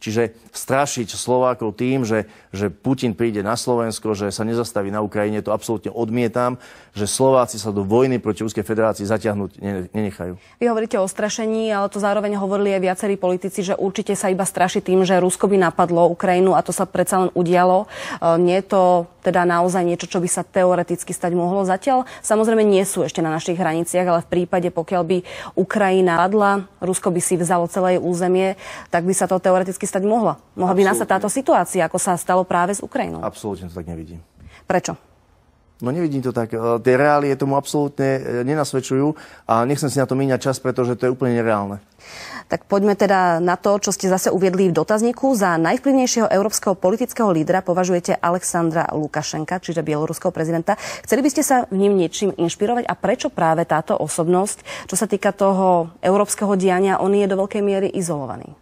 Čiže strašiť Slovákov tým, že, že Putin príde na Slovensko, že sa nezastaví na Ukrajine, to absolútne odmietam, že Slováci sa do vojny proti Ruskej federácii zatiahnuť nenechajú. Vy hovoríte o strašení, ale to zároveň hovorili aj viacerí politici, že určite sa iba straši tým, že Rusko by napadlo Ukrajinu a to sa predsa len udialo. E, nie je to teda naozaj niečo, čo by sa teoreticky stať mohlo. Zatiaľ samozrejme nie sú ešte na našich hraniciach, ale v prípade, pokiaľ by Ukrajina padla, Rusko by si vzalo celé jej územie, tak by sa to teoreticky stať mohlo. Mohla Absolutne. by nastať táto situácia, ako sa stalo práve s Ukrajinou. Absolútne to tak nevidím. Prečo? No nevidím to tak. E, tie reálie tomu absolútne e, nenasvedčujú a nechcem si na to míňať čas, pretože to je úplne nereálne. Tak poďme teda na to, čo ste zase uviedli v dotazníku. Za najvplyvnejšieho európskeho politického lídra považujete Alexandra Lukašenka, čiže bieloruského prezidenta. Chceli by ste sa v ním niečím inšpirovať a prečo práve táto osobnosť, čo sa týka toho európskeho diania, on je do veľkej miery izolovaný?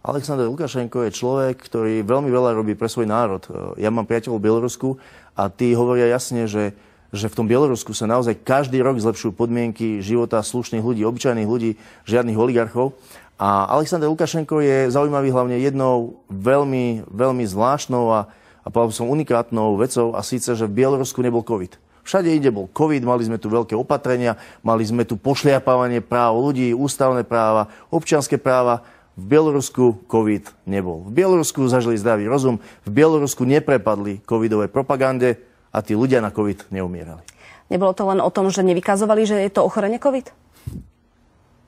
Aleksandr Lukašenko je človek, ktorý veľmi veľa robí pre svoj národ. E, ja mám priateľov v Bielorusku a tí hovoria jasne, že, že v tom Bielorusku sa naozaj každý rok zlepšujú podmienky života slušných ľudí, obyčajných ľudí, žiadnych oligarchov. A Aleksandr Lukašenko je zaujímavý hlavne jednou veľmi, veľmi zvláštnou a, a povedal som unikátnou vecou a síce, že v Bielorusku nebol COVID. Všade ide bol COVID, mali sme tu veľké opatrenia, mali sme tu pošliapávanie práv ľudí, ústavné práva, občianské práva v Bielorusku COVID nebol. V Bielorusku zažili zdravý rozum, v Bielorusku neprepadli covidovej propagande a tí ľudia na COVID neumierali. Nebolo to len o tom, že nevykazovali, že je to ochorenie COVID?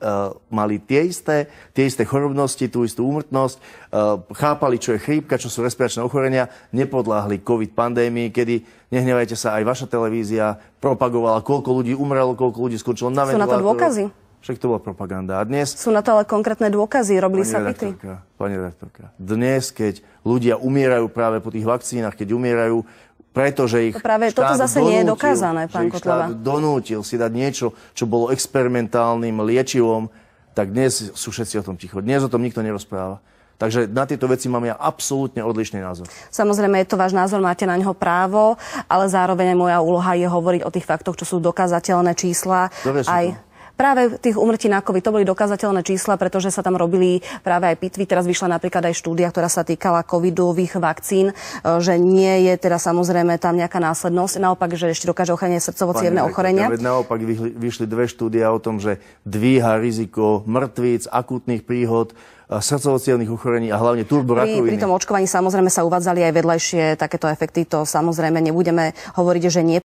Uh, mali tie isté, tie isté chorobnosti, tú istú úmrtnosť, uh, chápali, čo je chrípka, čo sú respiračné ochorenia, nepodláhli COVID pandémii, kedy, nehnevajte sa, aj vaša televízia propagovala, koľko ľudí umrelo, koľko ľudí skončilo na ventilátoru. Sú na to dôkazy? Však to bola propaganda. A dnes... Sú na to ale konkrétne dôkazy, robili sa pity. Pani redaktorka, dnes, keď ľudia umierajú práve po tých vakcínach, keď umierajú, pretože ich to práve štát toto zase donútil, nie je dokázané, pán Kotlova. donútil si dať niečo, čo bolo experimentálnym liečivom, tak dnes sú všetci o tom ticho. Dnes o tom nikto nerozpráva. Takže na tieto veci mám ja absolútne odlišný názor. Samozrejme, je to váš názor, máte na ňoho právo, ale zároveň aj moja úloha je hovoriť o tých faktoch, čo sú dokázateľné čísla. Dobre, aj... To? Práve tých umrtí na COVID, to boli dokázateľné čísla, pretože sa tam robili práve aj pitvy. Teraz vyšla napríklad aj štúdia, ktorá sa týkala covidových vakcín, e, že nie je teda samozrejme tam nejaká následnosť. Naopak, že ešte dokáže ochranie srdcovo ochorenia. Naopak vyšli dve štúdia o tom, že dvíha riziko mŕtvíc, akútnych príhod, e, srdcovocielných ochorení a hlavne turborakoviny. Pri, pri tom očkovaní samozrejme sa uvádzali aj vedľajšie takéto efekty. To samozrejme nebudeme hovoriť, že nie.